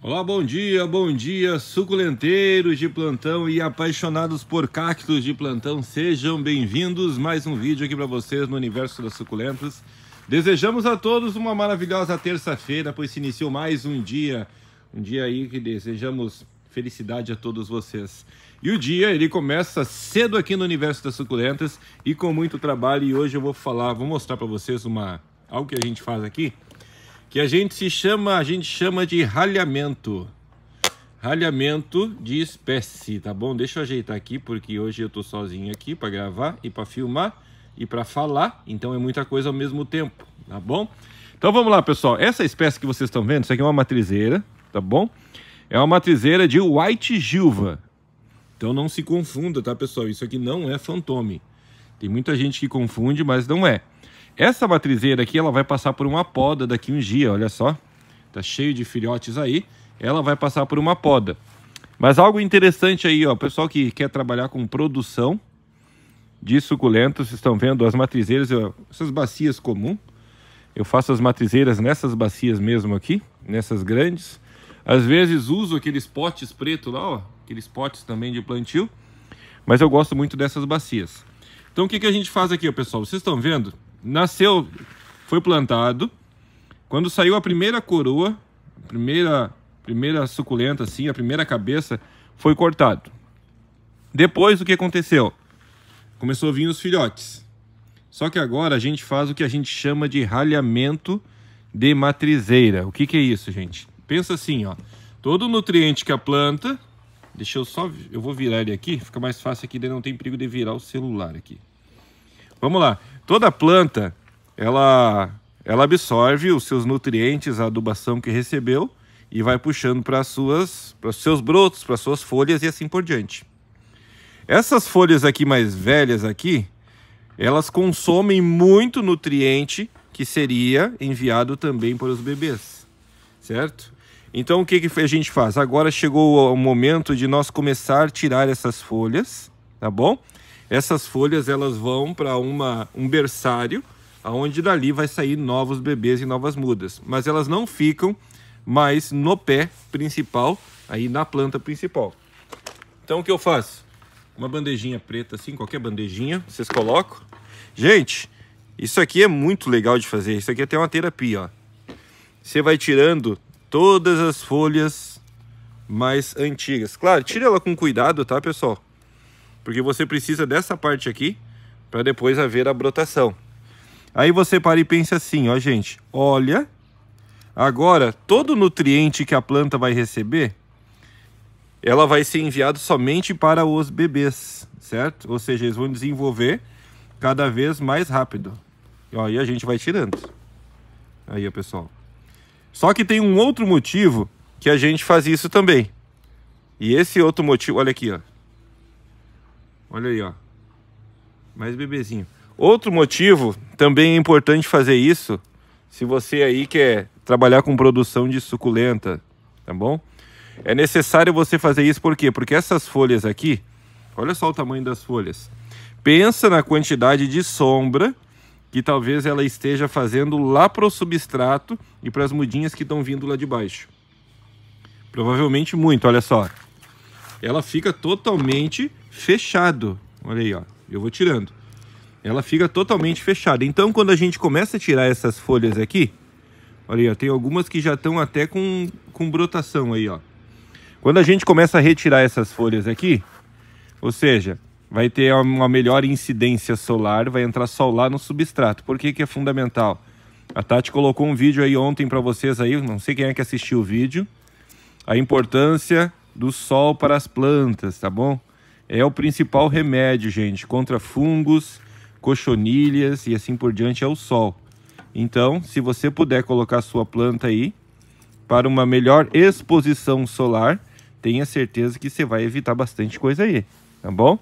Olá, bom dia, bom dia, suculenteiros de plantão e apaixonados por cactos de plantão, sejam bem-vindos. Mais um vídeo aqui para vocês no universo das suculentas. Desejamos a todos uma maravilhosa terça-feira, pois se iniciou mais um dia, um dia aí que desejamos felicidade a todos vocês. E o dia ele começa cedo aqui no universo das suculentas e com muito trabalho. E hoje eu vou falar, vou mostrar para vocês uma algo que a gente faz aqui que a gente se chama, a gente chama de ralhamento. Ralhamento de espécie, tá bom? Deixa eu ajeitar aqui porque hoje eu tô sozinho aqui para gravar e para filmar e para falar, então é muita coisa ao mesmo tempo, tá bom? Então vamos lá, pessoal. Essa espécie que vocês estão vendo, isso aqui é uma matrizeira, tá bom? É uma matrizeira de white gilva. Então não se confunda, tá, pessoal? Isso aqui não é fantome. Tem muita gente que confunde, mas não é. Essa matrizeira aqui, ela vai passar por uma poda daqui um dia, olha só. Tá cheio de filhotes aí. Ela vai passar por uma poda. Mas algo interessante aí, ó, pessoal que quer trabalhar com produção de suculentos, vocês estão vendo as matrizeiras, ó, essas bacias comum. Eu faço as matrizeiras nessas bacias mesmo aqui, nessas grandes. Às vezes uso aqueles potes pretos lá, ó, aqueles potes também de plantio. Mas eu gosto muito dessas bacias. Então o que, que a gente faz aqui, ó, pessoal? Vocês estão vendo? nasceu, foi plantado. Quando saiu a primeira coroa, a primeira, primeira suculenta, assim, a primeira cabeça, foi cortado. Depois, o que aconteceu? Começou a vir os filhotes. Só que agora a gente faz o que a gente chama de ralhamento de matrizeira. O que, que é isso, gente? Pensa assim, ó. Todo nutriente que a planta... Deixa eu só... Eu vou virar ele aqui. Fica mais fácil aqui, daí não tem perigo de virar o celular aqui. Vamos lá. Toda planta, ela, ela absorve os seus nutrientes, a adubação que recebeu e vai puxando para suas, para seus brotos, para suas folhas e assim por diante. Essas folhas aqui mais velhas aqui, elas consomem muito nutriente que seria enviado também para os bebês, certo? Então o que, que a gente faz? Agora chegou o momento de nós começar a tirar essas folhas, tá bom? Essas folhas elas vão para um berçário, aonde dali vai sair novos bebês e novas mudas. Mas elas não ficam mais no pé principal, aí na planta principal. Então o que eu faço? Uma bandejinha preta assim, qualquer bandejinha, vocês colocam. Gente, isso aqui é muito legal de fazer. Isso aqui é até uma terapia, ó. Você vai tirando todas as folhas mais antigas. Claro, tira ela com cuidado, tá, pessoal? Porque você precisa dessa parte aqui para depois haver a brotação. Aí você para e pensa assim, ó gente, olha, agora todo nutriente que a planta vai receber, ela vai ser enviado somente para os bebês, certo? Ou seja, eles vão desenvolver cada vez mais rápido. E aí a gente vai tirando. Aí, pessoal. Só que tem um outro motivo que a gente faz isso também. E esse outro motivo, olha aqui, ó. Olha aí, ó. Mais bebezinho. Outro motivo também é importante fazer isso se você aí quer trabalhar com produção de suculenta, tá bom? É necessário você fazer isso por quê? Porque essas folhas aqui, olha só o tamanho das folhas. Pensa na quantidade de sombra que talvez ela esteja fazendo lá para o substrato e para as mudinhas que estão vindo lá de baixo. Provavelmente muito, olha só ela fica totalmente fechado. Olha aí, ó. Eu vou tirando. Ela fica totalmente fechada. Então, quando a gente começa a tirar essas folhas aqui, olha aí, ó, tem algumas que já estão até com, com brotação aí, ó. Quando a gente começa a retirar essas folhas aqui, ou seja, vai ter uma melhor incidência solar, vai entrar sol lá no substrato. Por que que é fundamental? A Tati colocou um vídeo aí ontem para vocês aí, não sei quem é que assistiu o vídeo, a importância do sol para as plantas, tá bom? É o principal remédio, gente, contra fungos, cochonilhas e assim por diante é o sol. Então, se você puder colocar sua planta aí para uma melhor exposição solar, tenha certeza que você vai evitar bastante coisa aí, tá bom?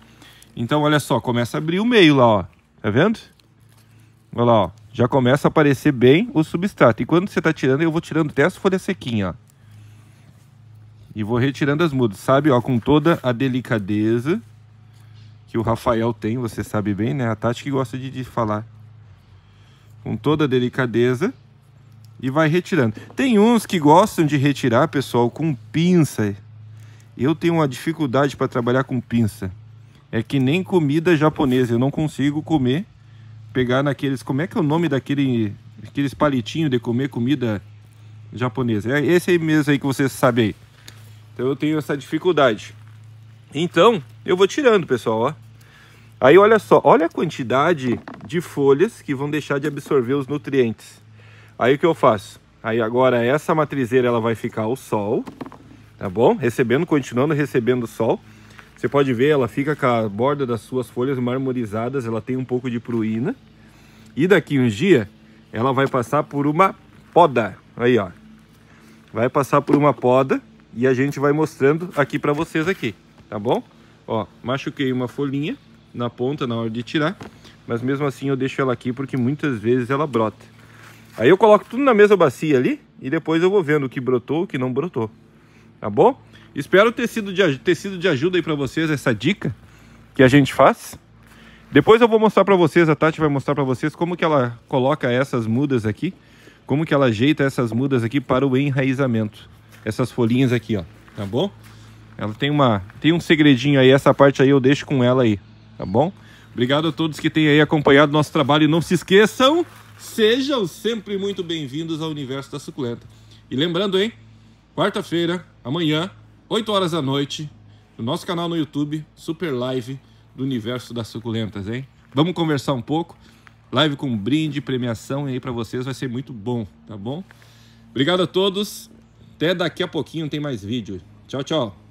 Então, olha só, começa a abrir o meio lá, ó. Tá vendo? Olha lá, ó. Já começa a aparecer bem o substrato. E quando você tá tirando, eu vou tirando até as folhas sequinhas, ó. E vou retirando as mudas, sabe? Ó, com toda a delicadeza que o Rafael tem, você sabe bem, né? A Tati que gosta de, de falar. Com toda a delicadeza e vai retirando. Tem uns que gostam de retirar, pessoal, com pinça. Eu tenho uma dificuldade para trabalhar com pinça. É que nem comida japonesa, eu não consigo comer, pegar naqueles, como é que é o nome daquele aqueles palitinhos de comer comida japonesa? É esse aí mesmo aí que você sabe aí. Então eu tenho essa dificuldade. Então, eu vou tirando, pessoal, ó. Aí olha só, olha a quantidade de folhas que vão deixar de absorver os nutrientes. Aí o que eu faço? Aí agora essa matrizeira ela vai ficar ao sol, tá bom? Recebendo, continuando recebendo sol. Você pode ver, ela fica com a borda das suas folhas marmorizadas, ela tem um pouco de pruína. E daqui uns dias, ela vai passar por uma poda. Aí, ó. Vai passar por uma poda e a gente vai mostrando aqui para vocês aqui, tá bom? Ó, machuquei uma folhinha na ponta na hora de tirar, mas mesmo assim eu deixo ela aqui porque muitas vezes ela brota. Aí eu coloco tudo na mesma bacia ali e depois eu vou vendo o que brotou, o que não brotou, tá bom? Espero ter sido de, ter sido de ajuda aí para vocês essa dica que a gente faz. Depois eu vou mostrar para vocês, a Tati vai mostrar para vocês como que ela coloca essas mudas aqui, como que ela ajeita essas mudas aqui para o enraizamento essas folhinhas aqui, ó, tá bom? Ela tem uma tem um segredinho aí, essa parte aí eu deixo com ela aí, tá bom? Obrigado a todos que têm aí acompanhado nosso trabalho e não se esqueçam, sejam sempre muito bem-vindos ao Universo da Suculenta. E lembrando, hein, quarta-feira, amanhã, 8 horas da noite, no nosso canal no YouTube, Super Live do Universo das Suculentas, hein? Vamos conversar um pouco. Live com brinde, premiação aí para vocês vai ser muito bom, tá bom? Obrigado a todos até daqui a pouquinho tem mais vídeo. Tchau, tchau.